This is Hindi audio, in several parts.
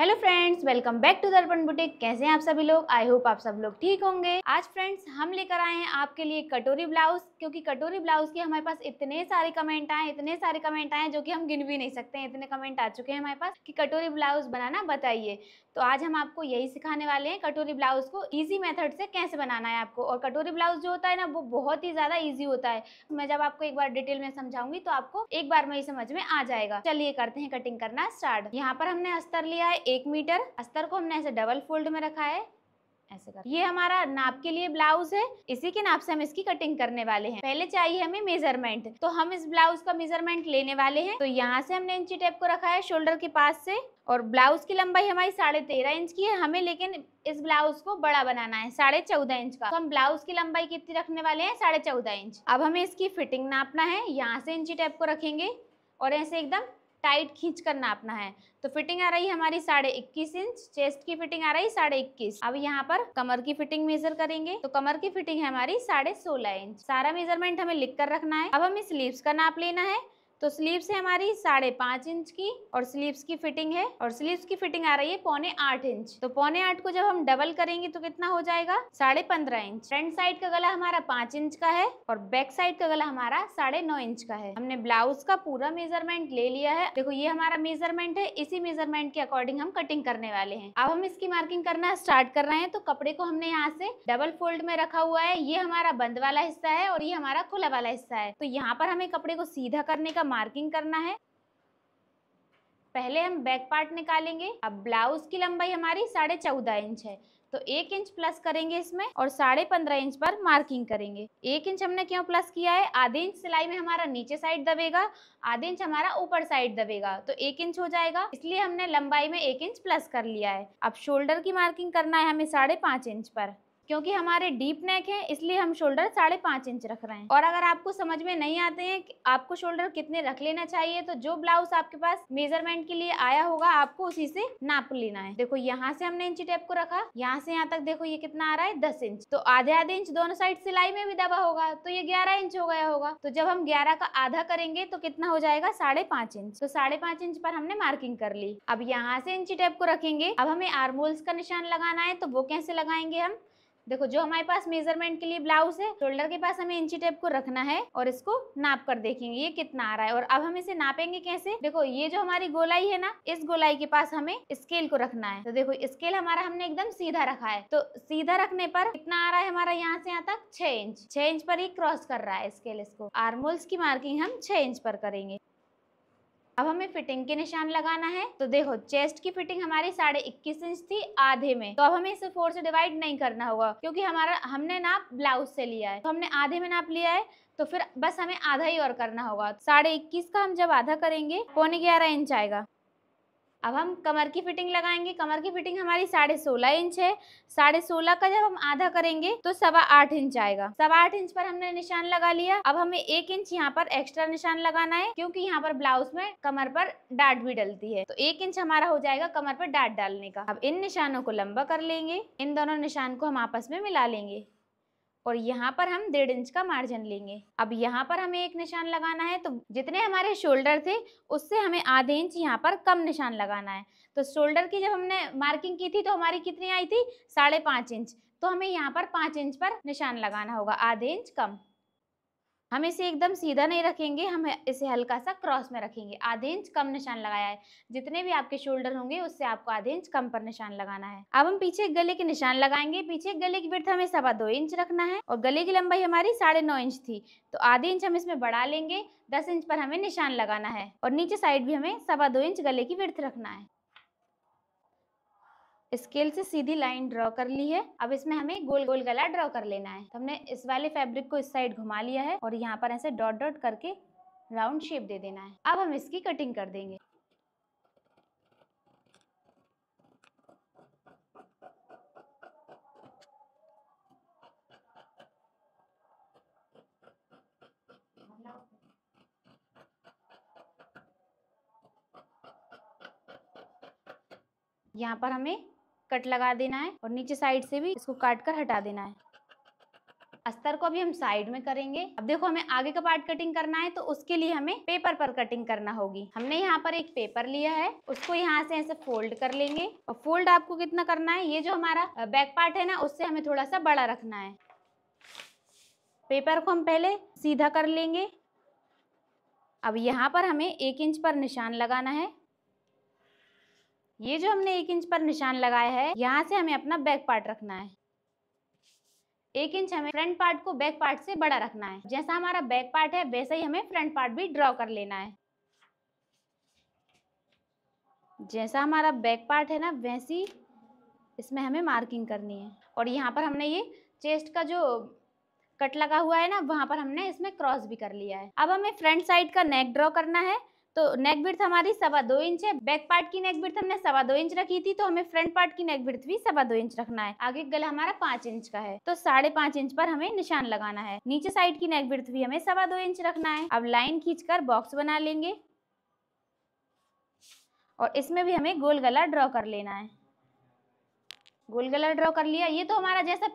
hello friends welcome back to Darpan boutique कैसे हैं आप सभी लोग आई होप आप सब लोग ठीक होंगे आज फ्रेंड्स हम लेकर आए हैं आपके लिए कटोरी ब्लाउज क्योंकि कटोरी ब्लाउज के हमारे पास इतने सारे कमेंट आए इतने सारे कमेंट आए जो कि हम गिन भी नहीं सकते हैं इतने कमेंट आ चुके हैं हमारे पास कि कटोरी ब्लाउज बनाना बताइए तो आज हम आपको यही सिखाने वाले हैं कटोरी ब्लाउज को इजी मेथड से कैसे बनाना है आपको और कटोरी ब्लाउज जो होता है ना वो बहुत ही ज्यादा इजी होता है मैं जब आपको एक बार डिटेल में समझाऊंगी तो आपको एक बार में ही समझ में आ जाएगा चलिए करते हैं कटिंग करना स्टार्ट यहाँ पर हमने अस्तर लिया है एक मीटर अस्तर को हमने ऐसे डबल फोल्ड में रखा है ऐसे कर ये हमारा नाप के लिए ब्लाउज है इसी के नाप से हम इसकी कटिंग करने वाले हैं पहले चाहिए हमें मेजरमेंट तो हम इस ब्लाउज का मेजरमेंट लेने वाले हैं तो यहाँ से हमने इंची टेप को रखा है शोल्डर के पास से और ब्लाउज की लंबाई हमारी साढ़े तेरह इंच की है हमें लेकिन इस ब्लाउज को बड़ा बनाना है साढ़े चौदह इंच का तो हम ब्लाउज की लंबाई कितनी रखने वाले हैं साढ़े चौदह इंच अब हमें इसकी फिटिंग नापना है यहाँ से इंची टाइप को रखेंगे और ऐसे एकदम टाइट खींच कर नापना है तो फिटिंग आ रही है हमारी साढ़े इक्कीस इंच चेस्ट की फिटिंग आ रही साढ़े इक्कीस अब यहाँ पर कमर की फिटिंग मेजर करेंगे तो कमर की फिटिंग है हमारी साढ़े सोलह इंच सारा मेजरमेंट हमें लिख कर रखना है अब हमें स्लीव्स का नाप लेना है तो स्लीव्स है हमारी साढ़े पाँच इंच की और स्लीव्स की फिटिंग है और स्लीव्स की फिटिंग आ रही है पौने आठ इंच तो पौने आठ को जब हम डबल करेंगे तो कितना हो जाएगा साढ़े पंद्रह इंच फ्रंट साइड का गला हमारा पाँच इंच का है और बैक साइड का गला हमारा साढ़े नौ इंच का है हमने ब्लाउज का पूरा मेजरमेंट ले लिया है देखो ये हमारा मेजरमेंट है इसी मेजरमेंट के अकॉर्डिंग हम कटिंग करने वाले हैं अब हम इसकी मार्किंग करना स्टार्ट कर रहे हैं तो कपड़े को हमने यहाँ से डबल फोल्ड में रखा हुआ है ये हमारा बंद वाला हिस्सा है और ये हमारा खुला वाला हिस्सा है तो यहाँ पर हमें कपड़े को सीधा करने का मार्किंग करना है पहले हम बैक पार्ट निकालेंगे अब ब्लाउज की लंबाई हमारी साढ़े चौदह इंच है तो एक इंच प्लस करेंगे इसमें और साढ़े पंद्रह इंच पर मार्किंग करेंगे एक इंच हमने क्यों प्लस किया है आधे इंच सिलाई में हमारा नीचे साइड दबेगा आधे इंच हमारा ऊपर साइड दबेगा तो एक इंच हो जाएगा इसलिए हमने लंबाई में एक इंच प्लस कर लिया है अब शोल्डर की मार्किंग करना है हमें साढ़े पाँच इंच पर क्योंकि हमारे डीप नेक है इसलिए हम शोल्डर साढ़े पाँच इंच रख रहे हैं और अगर आपको समझ में नहीं आते हैं कि आपको शोल्डर कितने रख लेना चाहिए तो जो ब्लाउज आपके पास मेजरमेंट के लिए आया होगा आपको उसी से नाप लेना है देखो यहाँ से हमने इंची टेप को रखा यहाँ से यहाँ तक देखो ये कितना आ रहा है दस इंच तो आधे आधे इंच दोनों साइड सिलाई में भी दबा होगा तो ये ग्यारह इंच हो गया होगा तो जब हम ग्यारह का आधा करेंगे तो कितना हो जाएगा साढ़े पांच इंच तो साढ़े पांच इंच पर हमने मार्किंग कर ली अब यहाँ से इंची टेप को रखेंगे अब हमें आर्मोल्स का निशान लगाना है तो वो कैसे लगाएंगे हम देखो जो हमारे पास मेजरमेंट के लिए ब्लाउज है शोल्डर के पास हमें इंची टेप को रखना है और इसको नाप कर देखेंगे ये कितना आ रहा है और अब हम इसे नापेंगे कैसे देखो ये जो हमारी गोलाई है ना इस गोलाई के पास हमें स्केल को रखना है तो देखो स्केल हमारा हमने एकदम सीधा रखा है तो सीधा रखने पर कितना आ रहा है हमारा यहाँ से यहाँ तक छह इंच छह इंच पर ही क्रॉस कर रहा है स्केल इसको आर्मोल्स की मार्किंग हम छह इंच पर करेंगे अब हमें फिटिंग के निशान लगाना है तो देखो चेस्ट की फिटिंग हमारी साढ़े इक्कीस इंच थी आधे में तो अब हमें इसे फोर से डिवाइड नहीं करना होगा क्योंकि हमारा हमने नाप ब्लाउज से लिया है तो हमने आधे में नाप लिया है तो फिर बस हमें आधा ही और करना होगा साढ़े इक्कीस का हम जब आधा करेंगे पौने ग्यारह इंच आएगा अब हम कमर की फिटिंग लगाएंगे कमर की फिटिंग हमारी साढ़े सोलह इंच है साढ़े सोलह का जब हम आधा करेंगे तो सवा आठ इंच आएगा सवा आठ इंच पर हमने निशान लगा लिया अब हमें एक इंच यहाँ पर एक्स्ट्रा निशान लगाना है क्योंकि यहाँ पर ब्लाउज में कमर पर डाट भी डलती है तो एक इंच हमारा हो जाएगा कमर पर डाट डालने का अब इन निशानों को लंबा कर लेंगे इन दोनों निशान को हम आपस में मिला लेंगे और यहाँ पर हम डेढ़ इंच का मार्जिन लेंगे अब यहाँ पर हमें एक निशान लगाना है तो जितने हमारे शोल्डर थे उससे हमें आधे इंच यहाँ पर कम निशान लगाना है तो शोल्डर की जब हमने मार्किंग की थी तो हमारी कितनी आई थी साढ़े पाँच इंच तो हमें यहाँ पर पाँच इंच पर निशान लगाना होगा आधे इंच कम हम इसे एकदम सीधा नहीं रखेंगे हम इसे हल्का सा क्रॉस में रखेंगे आधे इंच कम निशान लगाया है जितने भी आपके शोल्डर होंगे उससे आपको आधे इंच कम पर निशान लगाना है अब हम पीछे गले के निशान लगाएंगे पीछे गले की बिर्थ हमें सवा दो इंच रखना है और गले की लंबाई हमारी साढ़े नौ इंच थी तो आधे इंच हम इसमें बढ़ा लेंगे दस इंच पर हमें निशान लगाना है और नीचे साइड भी हमें सवा दो इंच गले की बिर्थ रखना है स्केल से सीधी लाइन ड्रॉ कर ली है अब इसमें हमें गोल गोल गला ड्रॉ कर लेना है तो हमने इस वाले फैब्रिक को इस साइड घुमा लिया है और यहाँ पर ऐसे डॉट डॉट करके राउंड शेप दे देना है अब हम इसकी कटिंग कर देंगे यहाँ पर हमें कट लगा देना है और नीचे साइड से भी इसको काट कर हटा देना है अस्तर को अभी हम साइड में करेंगे अब देखो हमें आगे का पार्ट कटिंग करना है तो उसके लिए हमें पेपर पर कटिंग करना होगी हमने यहाँ पर एक पेपर लिया है उसको यहाँ से ऐसे फोल्ड कर लेंगे और फोल्ड आपको कितना करना है ये जो हमारा बैक पार्ट है ना उससे हमें थोड़ा सा बड़ा रखना है पेपर को हम पहले सीधा कर लेंगे अब यहाँ पर हमें एक इंच पर निशान लगाना है ये जो हमने एक इंच पर निशान लगाया है यहाँ से हमें अपना बैक पार्ट रखना है एक इंच हमें फ्रंट पार्ट को बैक पार्ट से बड़ा रखना है जैसा हमारा बैक पार्ट है वैसा ही हमें फ्रंट पार्ट भी ड्रॉ कर लेना है जैसा हमारा बैक पार्ट है ना वैसी इसमें हमें मार्किंग करनी है और यहाँ पर हमने ये चेस्ट का जो कट लगा हुआ है ना वहाँ पर हमने इसमें क्रॉस भी कर लिया है अब हमें फ्रंट साइड का नेक ड्रॉ करना है तो नेक ब्रिथ हमारी सवा दो इंच है बैक पार्ट की नेक ब्रिथ हमने सवा दो इंच रखी थी तो हमें फ्रंट पार्ट की नेक ब्रिथ भी सवा दो इंच रखना है आगे गला हमारा पांच इंच का है तो साढ़े पांच इंच पर हमें निशान लगाना है नीचे साइड की नेक ब्रिथ भी हमें सवा दो इंच रखना है अब लाइन खींचकर बॉक्स बना लेंगे और इसमें भी हमें गोल गला ड्रॉ कर लेना है गोल गला ड्रॉ कर लिया ये तो हमारा जैसा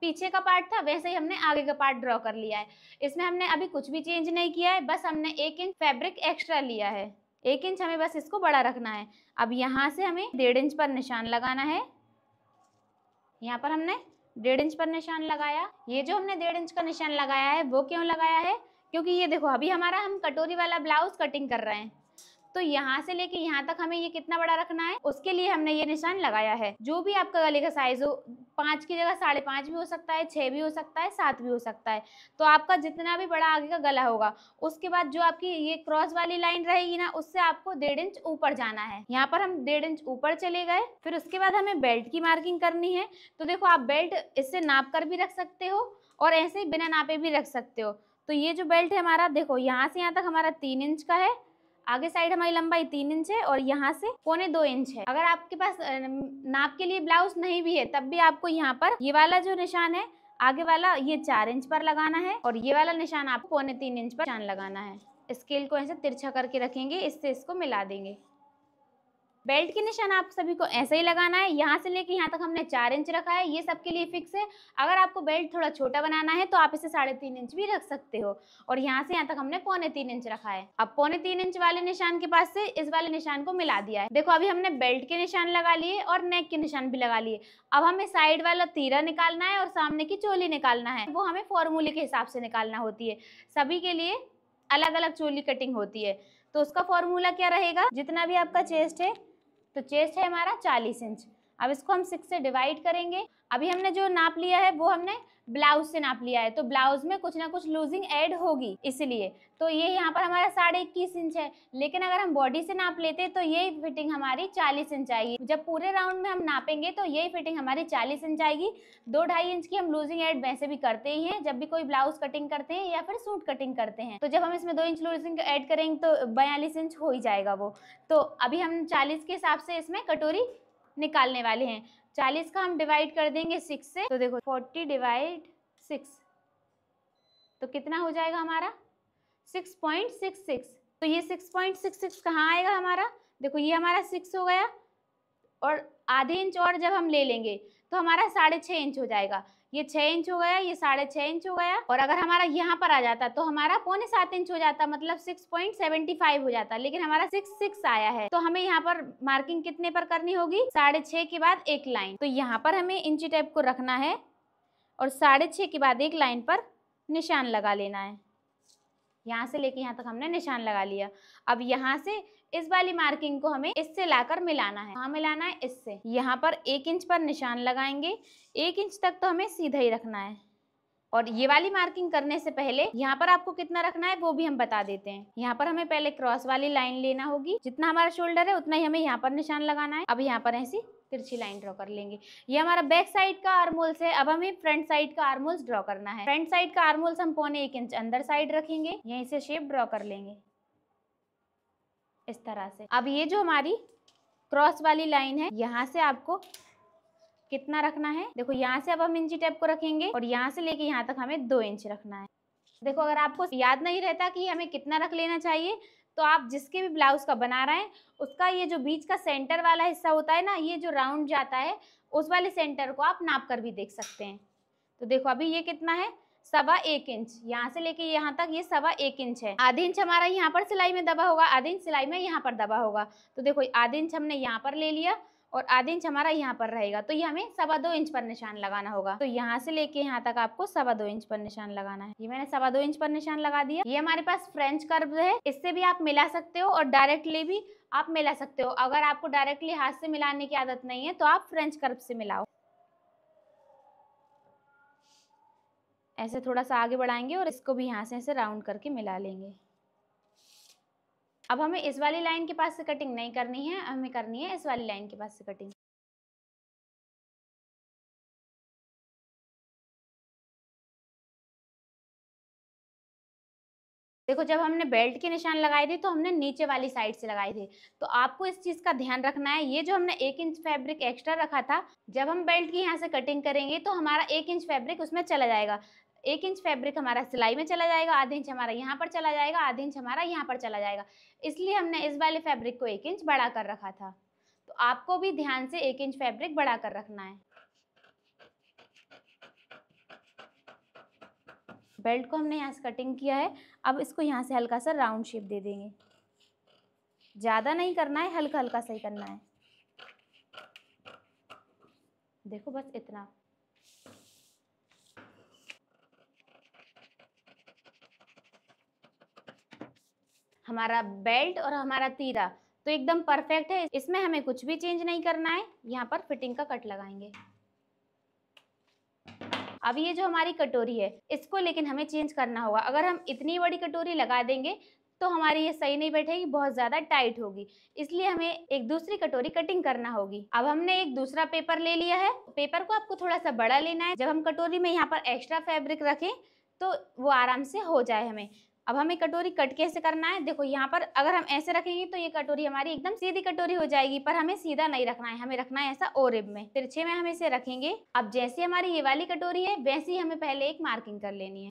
पीछे का पार्ट था वैसे ही हमने आगे का पार्ट ड्रॉ कर लिया है इसमें हमने अभी कुछ भी चेंज नहीं किया है बस हमने एक इंच फैब्रिक एक्स्ट्रा लिया है एक इंच हमें बस इसको बड़ा रखना है अब यहाँ से हमें डेढ़ इंच पर निशान लगाना है यहाँ पर हमने डेढ़ इंच पर निशान लगाया ये जो हमने डेढ़ इंच का निशान लगाया है वो क्यों लगाया है क्योंकि ये देखो अभी हमारा हम कटोरी वाला ब्लाउज कटिंग कर रहे हैं तो यहाँ से लेके यहाँ तक हमें ये कितना बड़ा रखना है उसके लिए हमने ये निशान लगाया है जो भी आपका गले का साइज हो पाँच की जगह साढ़े पाँच भी हो सकता है छः भी हो सकता है सात भी हो सकता है तो आपका जितना भी बड़ा आगे का गला होगा उसके बाद जो आपकी ये क्रॉस वाली लाइन रहेगी ना उससे आपको डेढ़ इंच ऊपर जाना है यहाँ पर हम डेढ़ इंच ऊपर चले गए फिर उसके बाद हमें बेल्ट की मार्किंग करनी है तो देखो आप बेल्ट इससे नाप कर भी रख सकते हो और ऐसे ही बिना नापे भी रख सकते हो तो ये जो बेल्ट है हमारा देखो यहाँ से यहाँ तक हमारा तीन इंच का है आगे साइड हमारी लंबाई तीन इंच है और यहाँ से पौने दो इंच है अगर आपके पास नाप के लिए ब्लाउज नहीं भी है तब भी आपको यहाँ पर ये वाला जो निशान है आगे वाला ये चार इंच पर लगाना है और ये वाला निशान आपको पौने तीन इंच पर निशान लगाना है स्केल को ऐसे तिरछा करके रखेंगे इससे इसको मिला देंगे बेल्ट के निशान आप सभी को ऐसे ही लगाना है यहाँ से लेके यहाँ तक हमने चार इंच रखा है ये सबके लिए फिक्स है अगर आपको बेल्ट थोड़ा छोटा बनाना है तो आप इसे साढ़े तीन इंच भी रख सकते हो और यहाँ से यहाँ तक हमने पौने तीन इंच रखा है अब पौने तीन इंच वाले निशान के पास से इस वाले निशान को मिला दिया है देखो अभी हमने बेल्ट के निशान लगा लिए और नेक के निशान भी लगा लिए अब हमें साइड वाला तीरा निकालना है और सामने की चोली निकालना है वो हमें फॉर्मूले के हिसाब से निकालना होती है सभी के लिए अलग अलग चोली कटिंग होती है तो उसका फॉर्मूला क्या रहेगा जितना भी आपका चेस्ट है तो चेस्ट है हमारा चालीस इंच अब इसको हम सिक्स से डिवाइड करेंगे अभी हमने जो नाप लिया है वो हमने ब्लाउज से नाप लिया है तो ब्लाउज में कुछ ना कुछ लूजिंग ऐड होगी इसलिए तो ये यहाँ पर हमारा साढ़े इक्कीस इंच है लेकिन अगर हम बॉडी से नाप लेते तो यही फिटिंग हमारी चालीस इंच आएगी जब पूरे राउंड में हम नापेंगे तो यही फिटिंग हमारी चालीस इंच आएगी दो ढाई इंच की हम लूजिंग एड वैसे भी करते ही हैं जब भी कोई ब्लाउज कटिंग करते हैं या फिर सूट कटिंग करते हैं तो जब हम इसमें दो इंच लूजिंग एड करेंगे तो बयालीस इंच हो ही जाएगा वो तो अभी हम चालीस के हिसाब से इसमें कटोरी निकालने वाले हैं चालीस का हम डिवाइड कर देंगे सिक्स से तो देखो फोर्टी डिवाइड सिक्स तो कितना हो जाएगा हमारा सिक्स पॉइंट सिक्स सिक्स तो ये सिक्स पॉइंट सिक्स सिक्स कहाँ आएगा हमारा देखो ये हमारा सिक्स हो गया और आधे इंच और जब हम ले लेंगे तो हमारा साढ़े छः इंच हो जाएगा ये छः इंच हो गया ये साढ़े छः इंच हो गया और अगर हमारा यहाँ पर आ जाता तो हमारा पौने सात इंच हो जाता मतलब सिक्स पॉइंट सेवेंटी फाइव हो जाता लेकिन हमारा सिक्स सिक्स आया है तो हमें यहाँ पर मार्किंग कितने पर करनी होगी साढ़े छः के बाद एक लाइन तो यहाँ पर हमें इंची टेप को रखना है और साढ़े छः के बाद एक लाइन पर निशान लगा लेना है यहाँ से लेके यहाँ तक हमने निशान लगा लिया अब यहाँ से इस वाली मार्किंग को हमें इससे लाकर मिलाना है कहाँ मिलाना है इससे यहाँ पर एक इंच पर निशान लगाएंगे एक इंच तक तो हमें सीधा ही रखना है और ये वाली मार्किंग करने से पहले यहाँ पर आपको कितना रखना है वो भी हम बता देते हैं यहाँ पर हमें पहले क्रॉस वाली लाइन लेना होगी जितना हमारा शोल्डर है उतना ही हमें यहाँ पर निशान लगाना है अब यहाँ पर ऐसी तिरछी लाइन ड्रॉ कर लेंगे ये हमारा बैक साइड का आर्मोल्स है अब हमें फ्रंट साइड का आर्मोल्स ड्रॉ करना है फ्रंट साइड का आर्मोल्स हम पौने एक इंच अंदर साइड रखेंगे यहीं से शेप ड्रॉ कर लेंगे इस तरह से अब ये जो हमारी क्रॉस वाली लाइन है यहाँ से आपको कितना रखना है देखो यहाँ से अब हम इंची टेप को रखेंगे और यहाँ से लेके यहाँ तक हमें दो इंच रखना है देखो अगर आपको याद नहीं रहता कि हमें कितना रख लेना चाहिए तो आप जिसके भी ब्लाउज का बना रहे हैं उसका ये जो बीच का सेंटर वाला हिस्सा होता है ना ये जो राउंड जाता है उस वाले सेंटर को आप नाप कर भी देख सकते हैं तो देखो अभी ये कितना है सवा एक इंच यहाँ से लेके यहाँ तक ये सवा एक इंच है आधे इंच हमारा यहाँ पर सिलाई में दबा होगा आधे इंच सिलाई में यहाँ पर दबा होगा तो देखो आधे इंच हमने यहाँ पर ले लिया और आधे इंच हमारा यहाँ पर रहेगा तो ये हमें सवा दो इंच पर निशान लगाना होगा तो यहाँ से लेके यहाँ तक आपको सवा दो इंच पर निशान लगाना है ये मैंने सवा दो इंच पर निशान लगा दिया ये हमारे पास फ्रेंच कर्व है इससे भी आप मिला सकते हो और डायरेक्टली भी आप मिला सकते हो अगर आपको डायरेक्टली हाथ से मिलाने की आदत नहीं है तो आप फ्रेंच कर्व से मिलाओ ऐसे थोड़ा सा आगे बढ़ाएंगे और इसको भी यहाँ से ऐसे राउंड करके मिला लेंगे अब हमें इस वाली लाइन के पास से कटिंग नहीं करनी है हमें करनी है इस वाली लाइन के पास से कटिंग देखो जब हमने बेल्ट के निशान लगाए थे तो हमने नीचे वाली साइड से लगाए थे तो आपको इस चीज़ का ध्यान रखना है ये जो हमने एक इंच फैब्रिक एक्स्ट्रा रखा था जब हम बेल्ट की यहाँ से कटिंग करेंगे तो हमारा एक इंच फैब्रिक उसमें चला जाएगा एक इंच फैब्रिक हमारा सिलाई में चला जाएगा आधे इंच हमारा यहाँ पर चला जाएगा आधे इंच हमारा यहाँ पर चला जाएगा इसलिए हमने इस वाले फैब्रिक को एक इंच बड़ा कर रखा था तो आपको भी ध्यान से एक इंच फैब्रिक बड़ा कर रखना है बेल्ट को हमने यहाँ से कटिंग किया है अब इसको यहाँ से हल्का सा राउंड शेप दे देंगे ज़्यादा नहीं करना है हल्का हल्का सही करना है देखो बस इतना हमारा बेल्ट और हमारा तीरा तो एकदम परफेक्ट है इसमें हमें कुछ भी चेंज नहीं करना है यहाँ पर फिटिंग का कट लगाएंगे अब ये जो हमारी कटोरी है इसको लेकिन हमें चेंज करना होगा अगर हम इतनी बड़ी कटोरी लगा देंगे तो हमारी ये सही नहीं बैठेगी बहुत ज़्यादा टाइट होगी इसलिए हमें एक दूसरी कटोरी कटिंग करना होगी अब हमने एक दूसरा पेपर ले लिया है पेपर को आपको थोड़ा सा बड़ा लेना है जब हम कटोरी में यहाँ पर एक्स्ट्रा फैब्रिक रखें तो वो आराम से हो जाए हमें अब हमें कटोरी कट कैसे करना है देखो यहाँ पर अगर हम ऐसे रखेंगे तो ये कटोरी हमारी एकदम सीधी कटोरी हो जाएगी पर हमें सीधा नहीं रखना है हमें रखना है ऐसा ओरिब में तिरछे में हम इसे रखेंगे अब जैसे हमारी ये वाली कटोरी है वैसे ही हमें पहले एक मार्किंग कर लेनी है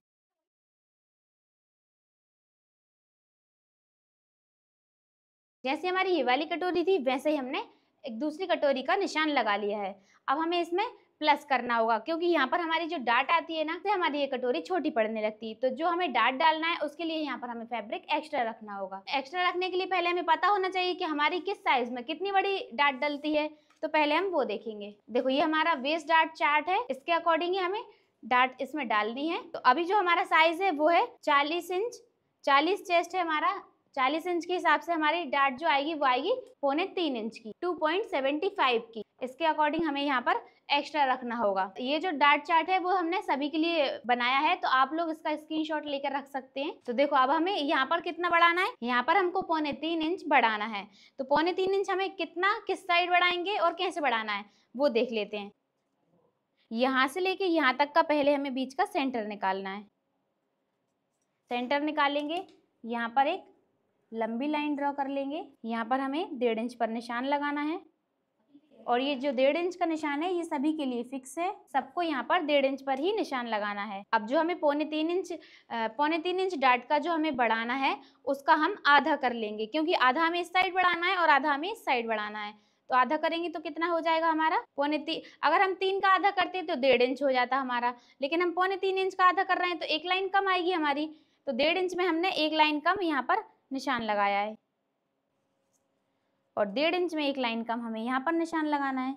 जैसे हमारी ये वाली कटोरी थी वैसे ही हमने एक दूसरी कटोरी का निशान लगा लिया है अब हमें इसमें प्लस करना होगा क्योंकि यहाँ पर हमारी जो डाट आती है ना तो हमारी ये कटोरी छोटी पड़ने लगती है तो जो हमें डाट डालना है उसके लिए यहाँ पर हमें फैब्रिक एक्स्ट्रा रखना होगा एक्स्ट्रा रखने के लिए पहले हमें पता होना चाहिए कि हमारी किस साइज में कितनी बड़ी डाट डलती है तो पहले हम वो देखेंगे देखो ये हमारा वेस्ट डाट चार्ट है इसके अकॉर्डिंग हमें डाट इसमें डालनी है तो अभी जो हमारा साइज है वो है चालीस इंच चालीस चेस्ट है हमारा चालीस इंच के हिसाब से हमारी डाट जो आएगी वो आएगी पौने तीन इंच की टू पॉइंट सेवेंटी फाइव की इसके अकॉर्डिंग हमें यहाँ पर एक्स्ट्रा रखना होगा ये जो डार्ट चार्ट है वो हमने सभी के लिए बनाया है तो आप लोग इसका स्क्रीनशॉट लेकर रख सकते हैं तो देखो अब हमें यहाँ पर कितना बढ़ाना है यहाँ पर हमको पौने तीन इंच बढ़ाना है तो पौने तीन इंच हमें कितना किस साइड बढ़ाएंगे और कैसे बढ़ाना है वो देख लेते हैं यहाँ से लेके यहाँ तक का पहले हमें बीच का सेंटर निकालना है सेंटर निकालेंगे यहाँ पर एक लंबी लाइन ड्रॉ कर लेंगे यहाँ पर हमें डेढ़ इंच पर निशान लगाना है और ये जो डेढ़ इंच का निशान है ये सभी के लिए फिक्स है सबको यहाँ पर डेढ़ इंच पर ही निशान लगाना है अब जो हमें पौने तीन इंच पौने तीन इंच डाट का जो हमें बढ़ाना है उसका हम आधा कर लेंगे क्योंकि आधा हमें इस साइड बढ़ाना है और आधा हमें इस साइड बढ़ाना है तो आधा करेंगे तो कितना हो जाएगा हमारा पौने तीन अगर हम तीन का आधा करते तो डेढ़ इंच हो जाता हमारा लेकिन हम पौने तीन इंच का आधा कर रहे हैं तो एक लाइन कम आएगी हमारी तो डेढ़ इंच में हमने एक लाइन कम यहाँ पर निशान लगाया है और डेढ़ इंच में एक लाइन कम हमें यहाँ पर निशान लगाना है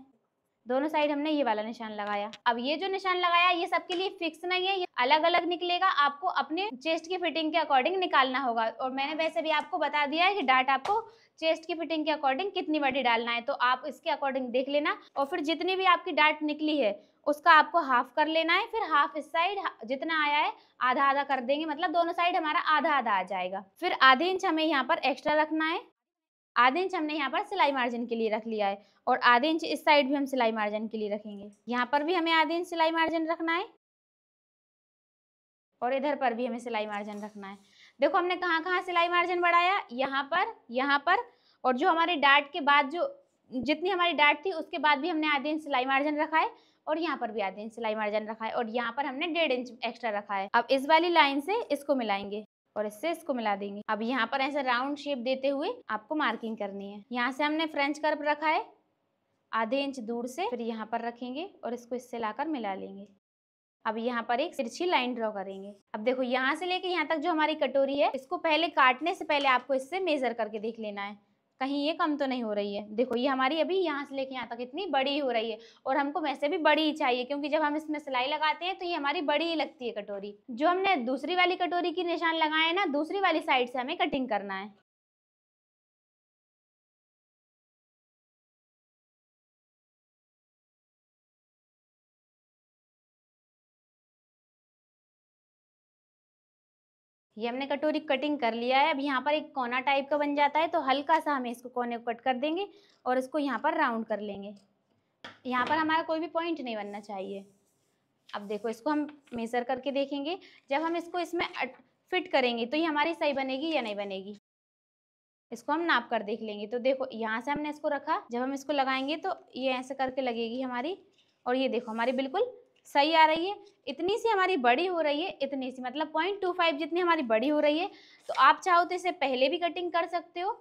दोनों साइड हमने ये वाला निशान लगाया अब ये जो निशान लगाया ये सबके लिए फिक्स नहीं है ये अलग अलग निकलेगा आपको अपने चेस्ट की फिटिंग के अकॉर्डिंग निकालना होगा और मैंने वैसे भी आपको बता दिया है कि डाट आपको चेस्ट की फिटिंग के अकॉर्डिंग कितनी बड़ी डालना है तो आप इसके अकॉर्डिंग देख लेना और फिर जितनी भी आपकी डाट निकली है उसका आपको हाफ कर लेना है फिर हाफ इस साइड जितना आया है आधा आधा कर देंगे मतलब दोनों साइड हमारा आधा आधा आ जाएगा फिर आधे इंच हमें यहाँ पर एक्स्ट्रा रखना है आधे इंच हमने यहाँ पर सिलाई मार्जिन के लिए रख लिया है और आधे इंच इस साइड भी हम सिलाई मार्जिन के लिए रखेंगे यहाँ पर भी हमें आधे इंच सिलाई मार्जिन रखना है और इधर पर भी हमें सिलाई मार्जिन रखना है देखो हमने कहाँ कहाँ सिलाई मार्जिन बढ़ाया यहाँ पर यहाँ पर और जो हमारे डार्ट के बाद जो जितनी हमारी डार्ट थी उसके बाद भी हमने आधे इंच सिलाई मार्जिन रखा है और यहाँ पर भी आधे इंच सिलाई मार्जिन रखा है और यहाँ पर हमने डेढ़ इंच एक्स्ट्रा रखा है अब इस वाली लाइन से इसको मिलाएंगे और इससे इसको मिला देंगे अब यहाँ पर ऐसे राउंड शेप देते हुए आपको मार्किंग करनी है यहाँ से हमने फ्रेंच कर्व रखा है आधे इंच दूर से फिर यहाँ पर रखेंगे और इसको इससे लाकर मिला लेंगे अब यहाँ पर एक तिरछी लाइन ड्रॉ करेंगे अब देखो यहाँ से लेके यहाँ तक जो हमारी कटोरी है इसको पहले काटने से पहले आपको इससे मेजर करके देख लेना है कहीं ये कम तो नहीं हो रही है देखो ये हमारी अभी यहाँ से लेके यहाँ तक इतनी बड़ी हो रही है और हमको वैसे भी बड़ी ही चाहिए क्योंकि जब हम इसमें सिलाई लगाते हैं तो ये हमारी बड़ी ही लगती है कटोरी जो हमने दूसरी वाली कटोरी की निशान लगाए ना दूसरी वाली साइड से हमें कटिंग करना है ये हमने कटोरी कटिंग कर लिया है अब यहाँ पर एक कोना टाइप का बन जाता है तो हल्का सा हमें इसको कोने को कट कर देंगे और इसको यहाँ पर राउंड कर लेंगे यहाँ पर हमारा कोई भी पॉइंट नहीं बनना चाहिए अब देखो इसको हम मेज़र करके देखेंगे जब हम इसको इसमें फिट करेंगे तो ये हमारी सही बनेगी या नहीं बनेगी इसको हम नाप कर देख लेंगे तो देखो यहाँ से हमने इसको रखा जब हम इसको लगाएंगे तो ये ऐसे करके लगेगी हमारी और ये देखो हमारी बिल्कुल सही आ रही है इतनी सी हमारी बड़ी हो रही है इतनी सी मतलब पॉइंट टू फाइव जितनी हमारी बड़ी हो रही है तो आप चाहो तो इसे पहले भी कटिंग कर सकते हो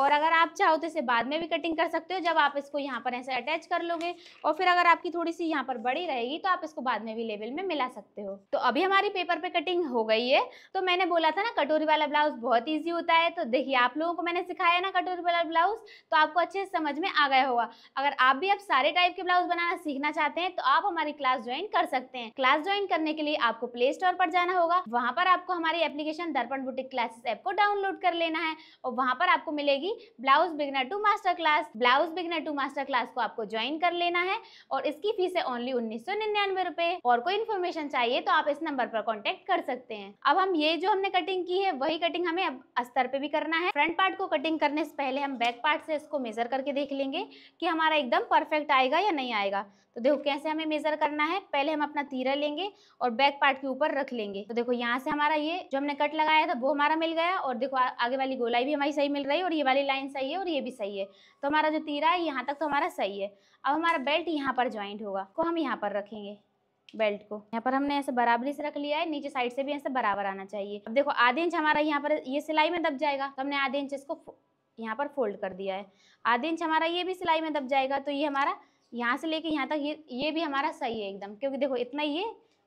और अगर आप चाहो तो इसे बाद में भी कटिंग कर सकते हो जब आप इसको यहाँ पर ऐसे अटैच कर लोगे और फिर अगर आपकी थोड़ी सी यहाँ पर बड़ी रहेगी तो आप इसको बाद में भी लेवल में मिला सकते हो तो अभी हमारी पेपर पे कटिंग हो गई है तो मैंने बोला था ना कटोरी वाला ब्लाउज बहुत ईजी होता है तो देखिए आप लोगों को मैंने सिखाया ना कटोरी वाला ब्लाउज तो आपको अच्छे से समझ में आ गया होगा अगर आप भी अब सारे टाइप के ब्लाउज बनाना सीखना चाहते हैं तो आप हमारी क्लास ज्वाइन कर सकते हैं क्लास ज्वाइन करने के लिए आपको प्ले स्टोर पर जाना होगा वहाँ पर आपको हमारी application Darpan boutique classes app को डाउनलोड कर लेना है और वहाँ पर आपको मिलेगी होगी blouse beginner to master class blouse beginner to master class को आपको ज्वाइन कर लेना है और इसकी फीस है ओनली उन्नीस सौ निन्यानवे रुपए और कोई इन्फॉर्मेशन चाहिए तो आप इस नंबर पर कॉन्टेक्ट कर सकते हैं अब हम ये जो हमने कटिंग की है वही कटिंग हमें अब अस्तर पे भी करना है फ्रंट पार्ट को कटिंग करने से पहले हम बैक पार्ट से इसको मेजर करके देख लेंगे कि हमारा एकदम परफेक्ट आएगा या नहीं आएगा तो देखो कैसे हमें मेजर करना है पहले हम अपना तीरा लेंगे और बैक पार्ट के ऊपर रख लेंगे तो देखो यहाँ से हमारा ये जो हमने कट लगाया था वो हमारा मिल गया और देखो आगे वाली गोलाई भी हमारी सही मिल रही है और ये वाली लाइन सही है और ये भी सही है तो हमारा जो तीरा है यहाँ तक तो हमारा सही है अब हमारा बेल्ट यहाँ पर ज्वाइंट होगा को हम यहाँ पर रखेंगे बेल्ट को यहाँ पर हमने ऐसे बराबरी से रख लिया है नीचे साइड से भी ऐसे बराबर आना चाहिए अब देखो आधे इंच हमारा यहाँ पर ये सिलाई में दब जाएगा तो हमने आधे इंच इसको यहाँ पर फोल्ड कर दिया है आधे इंच हमारा ये भी सिलाई में दब जाएगा तो ये हमारा यहाँ से लेके यहाँ तक ये ये भी हमारा सही है एकदम क्योंकि देखो इतना ये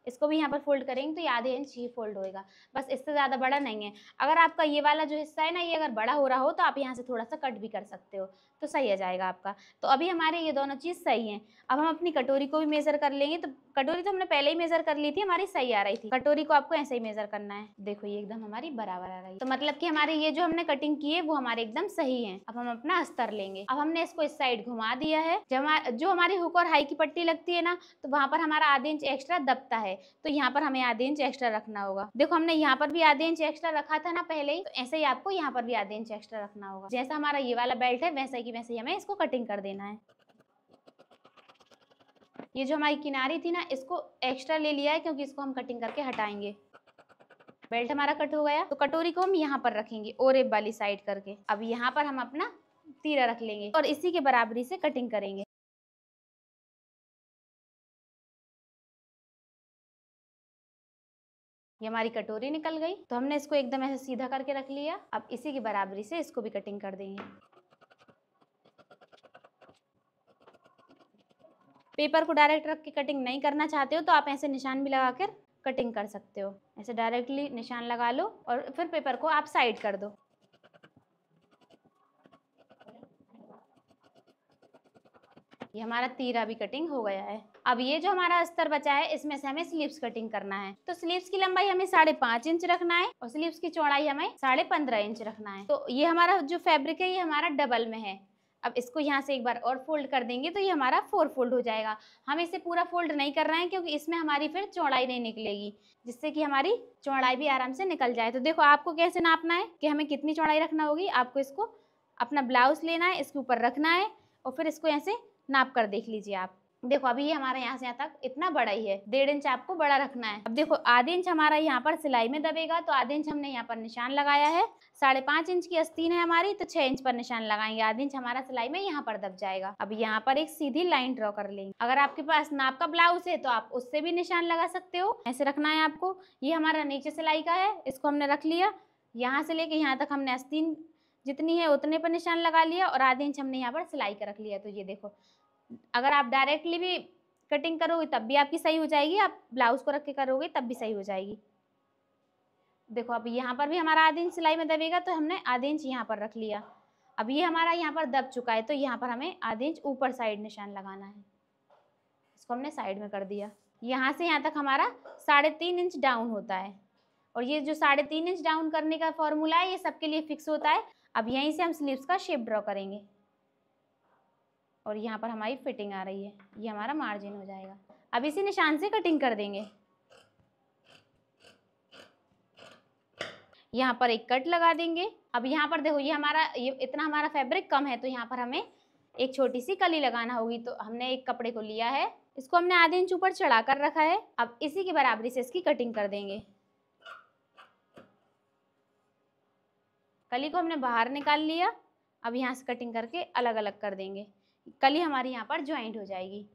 इसको भी यहाँ पर फोल्ड करेंगे तो ये आधे इंच ही फोल्ड होएगा बस इससे ज़्यादा बड़ा नहीं है अगर आपका ये वाला जो हिस्सा है ना ये अगर बड़ा हो रहा हो तो आप यहाँ से थोड़ा सा कट भी कर सकते हो तो सही आ जाएगा आपका तो अभी हमारे ये दोनों चीज़ सही हैं अब हम अपनी कटोरी को भी मेज़र कर लेंगे तो कटोरी तो हमने पहले ही मेज़र कर ली थी हमारी सही आ रही थी कटोरी को आपको ऐसे ही मेज़र करना है देखो ये एकदम हमारी बराबर आ रही है तो मतलब कि हमारे ये जो हमने कटिंग की है वो हमारे एकदम सही है अब हम अपना अस्तर लेंगे अब हमने इसको इस साइड घुमा दिया है जो हमारी हुक और हाई की पट्टी लगती है ना तो वहाँ पर हमारा आधे इंच एक्स्ट्रा दबता है है तो यहाँ पर हमें आधे इंच एक्स्ट्रा रखना होगा देखो हमने यहाँ पर भी आधे इंच एक्स्ट्रा रखा था ना पहले ही तो ऐसे ही आपको यहाँ पर भी आधे इंच एक्स्ट्रा रखना होगा जैसा हमारा ये वाला बेल्ट है वैसा की वैसे ही हमें इसको कटिंग कर देना है ये जो हमारी किनारी थी ना इसको एक्स्ट्रा ले लिया है क्योंकि इसको हम कटिंग करके हटाएंगे बेल्ट हमारा कट हो गया तो कटोरी को हम यहाँ पर रखेंगे और वाली साइड करके अब यहाँ पर हम अपना तीरा रख लेंगे और इसी के बराबरी से कटिंग करेंगे ये हमारी कटोरी निकल गई तो हमने इसको एकदम ऐसे सीधा करके रख लिया अब इसी की बराबरी से इसको भी कटिंग कर देंगे पेपर को डायरेक्ट रख के कटिंग नहीं करना चाहते हो तो आप ऐसे निशान भी लगा कर कटिंग कर सकते हो ऐसे डायरेक्टली निशान लगा लो और फिर पेपर को आप साइड कर दो ये हमारा तीरा भी कटिंग हो गया है अब ये जो हमारा अस्तर बचा है इसमें से हमें स्लीव्स कटिंग करना है तो स्लीव्स की लंबाई हमें साढ़े पाँच इंच रखना है और स्लीव्स की चौड़ाई हमें साढ़े पंद्रह इंच रखना है तो ये हमारा जो फैब्रिक है ये हमारा डबल में है अब इसको यहाँ से एक बार और फोल्ड कर देंगे तो ये हमारा फोर फोल्ड हो जाएगा हम इसे पूरा फोल्ड नहीं कर रहे हैं क्योंकि इसमें हमारी फिर चौड़ाई नहीं निकलेगी जिससे कि हमारी चौड़ाई भी आराम से निकल जाए तो देखो आपको कैसे नापना है कि हमें कितनी चौड़ाई रखना होगी आपको इसको अपना ब्लाउज लेना है इसके ऊपर रखना है और फिर इसको ऐसे नाप कर देख लीजिए आप देखो अभी ये हमारा यहाँ से यहाँ तक इतना बड़ा ही है डेढ़ इंच आपको बड़ा रखना है अब देखो आधे इंच हमारा यहाँ पर सिलाई में दबेगा तो आधे इंच हमने यहाँ पर निशान लगाया है साढ़े पांच इंच की अस्तीन है हमारी तो छह इंच पर निशान लगाएंगे आधे इंच हमारा सिलाई में यहाँ पर दब जाएगा अब यहाँ पर एक सीधी लाइन ड्रॉ कर लेंगे अगर आपके पास नाप का ब्लाउज है तो आप उससे भी निशान लगा सकते हो ऐसे रखना है आपको ये हमारा नीचे सिलाई का है इसको हमने रख लिया यहाँ से लेके यहाँ तक हमने अस्तीन जितनी है उतने पर निशान लगा लिया और आधे इंच हमने यहाँ पर सिलाई कर रख लिया तो ये देखो अगर आप डायरेक्टली भी कटिंग करोगे तब भी आपकी सही हो जाएगी आप ब्लाउज को रख के करोगे तब भी सही हो जाएगी देखो अब यहाँ पर भी हमारा आधे इंच सिलाई में दबेगा तो हमने आधे इंच यहाँ पर रख लिया अब ये हमारा यहाँ पर दब चुका है तो यहाँ पर हमें आधे इंच ऊपर साइड निशान लगाना है इसको हमने साइड में कर दिया यहाँ से यहाँ तक हमारा साढ़े तीन इंच डाउन होता है और ये जो साढ़े तीन इंच डाउन करने का फॉर्मूला है ये सबके लिए फिक्स होता है अब यहीं से हम स्लीव्स का शेप ड्रॉ करेंगे और यहाँ पर हमारी फिटिंग आ रही है ये हमारा मार्जिन हो जाएगा अब इसी निशान से कटिंग कर देंगे यहाँ पर एक कट लगा देंगे अब यहाँ पर देखो ये हमारा ये इतना हमारा फैब्रिक कम है तो यहाँ पर हमें एक छोटी सी कली लगाना होगी तो हमने एक कपड़े को लिया है इसको हमने आधे इंच ऊपर चढ़ा कर रखा है अब इसी की बराबरी से इसकी कटिंग कर देंगे कली को हमने बाहर निकाल लिया अब यहाँ से कटिंग करके अलग अलग कर देंगे कली हमारी यहाँ पर ज्वाइंट हो जाएगी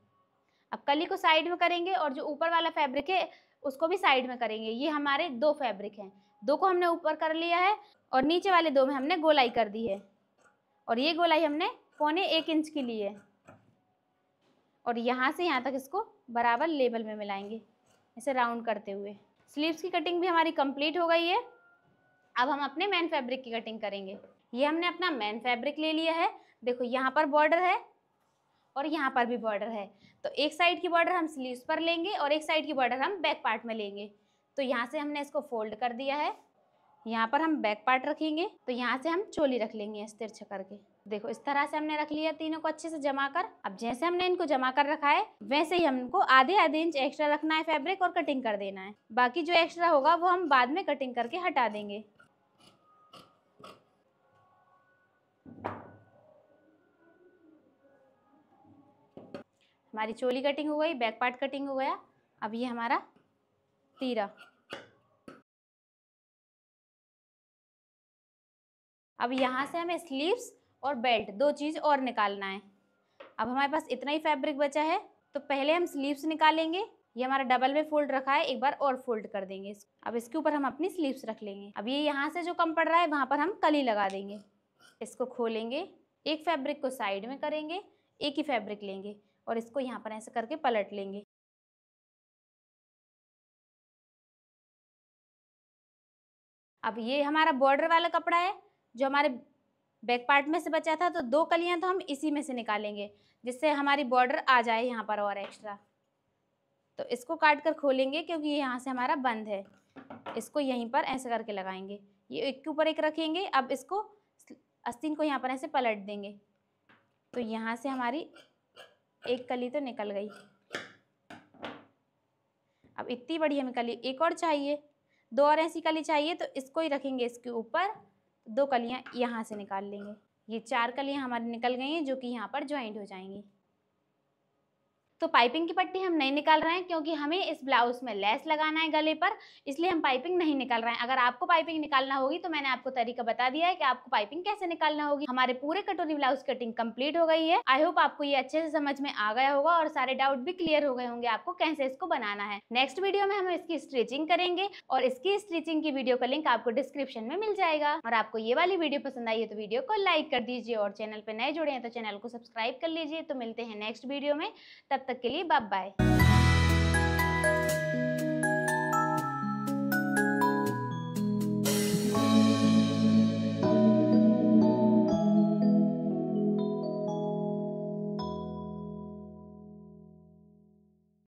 अब कली को साइड में करेंगे और जो ऊपर वाला फैब्रिक है उसको भी साइड में करेंगे ये हमारे दो फैब्रिक हैं दो को हमने ऊपर कर लिया है और नीचे वाले दो में हमने गोलाई कर दी है और ये गोलाई हमने पौने एक इंच की ली है और यहाँ से यहाँ तक इसको बराबर लेबल में मिलाएंगे ऐसे राउंड करते हुए स्लीव्स की कटिंग भी हमारी कंप्लीट हो गई है अब हम अपने मेन फैब्रिक की कटिंग करेंगे ये हमने अपना मेन फैब्रिक ले लिया है देखो यहाँ पर बॉर्डर है और यहाँ पर भी बॉर्डर है तो एक साइड की बॉर्डर हम स्लीव्स पर लेंगे और एक साइड की बॉर्डर हम बैक पार्ट में लेंगे तो यहाँ से हमने इसको फोल्ड कर दिया है यहाँ पर हम बैक पार्ट रखेंगे तो यहाँ से हम चोली रख लेंगे इस छकर करके देखो इस तरह से हमने रख लिया तीनों को अच्छे से जमा कर अब जैसे हमने इनको जमा कर रखा है वैसे ही हमको आधे आधे इंच एक्स्ट्रा रखना है फैब्रिक और कटिंग कर देना है बाकी जो एक्स्ट्रा होगा वो हम बाद में कटिंग करके हटा देंगे हमारी चोली कटिंग हो गई बैक पार्ट कटिंग हो गया अब ये हमारा तीरा अब यहाँ से हमें स्लीव्स और बेल्ट दो चीज़ और निकालना है अब हमारे पास इतना ही फैब्रिक बचा है तो पहले हम स्लीव्स निकालेंगे ये हमारा डबल में फोल्ड रखा है एक बार और फोल्ड कर देंगे अब इसके ऊपर हम अपनी स्लीव्स रख लेंगे अब ये यहाँ से जो कम पड़ रहा है वहाँ पर हम कली लगा देंगे इसको खोलेंगे एक फैब्रिक को साइड में करेंगे एक ही फैब्रिक लेंगे और इसको यहाँ पर ऐसे करके पलट लेंगे अब ये हमारा बॉर्डर वाला कपड़ा है जो हमारे बैक पार्ट में से बचा था तो दो कलियां तो हम इसी में से निकालेंगे जिससे हमारी बॉर्डर आ जाए यहाँ पर और एक्स्ट्रा तो इसको काट कर खोलेंगे क्योंकि ये यहाँ से हमारा बंद है इसको यहीं पर ऐसे करके लगाएंगे ये एक के ऊपर एक रखेंगे अब इसको आस्तीन को यहाँ पर ऐसे पलट देंगे तो यहाँ से हमारी एक कली तो निकल गई अब इतनी बड़ी हमें कली एक और चाहिए दो और ऐसी कली चाहिए तो इसको ही रखेंगे इसके ऊपर दो कलियाँ यहाँ से निकाल लेंगे ये चार कलियाँ हमारी निकल गई हैं जो कि यहाँ पर ज्वाइंट हो जाएंगी तो पाइपिंग की पट्टी हम नहीं निकाल रहे हैं क्योंकि हमें इस ब्लाउज में लेस लगाना है गले पर इसलिए हम पाइपिंग नहीं निकाल रहे हैं अगर आपको पाइपिंग निकालना होगी तो मैंने आपको तरीका बता दिया है कि आपको पाइपिंग कैसे निकालना होगी हमारे पूरे कटोरी ब्लाउज कटिंग कंप्लीट हो गई है आई होप आपको ये अच्छे से समझ में आ गया होगा और सारे डाउट भी क्लियर हो गए होंगे आपको कैसे इसको बनाना है नेक्स्ट वीडियो में हम इसकी स्ट्रिचिंग करेंगे और इसकी स्ट्रिचिंग की वीडियो का लिंक आपको डिस्क्रिप्शन में मिल जाएगा और आपको ये वाली वीडियो पसंद आई है तो वीडियो को लाइक कर दीजिए और चैनल पर नए जुड़े हैं तो चैनल को सब्सक्राइब कर लीजिए तो मिलते हैं नेक्स्ट वीडियो में तब तक के लिए बाय बाय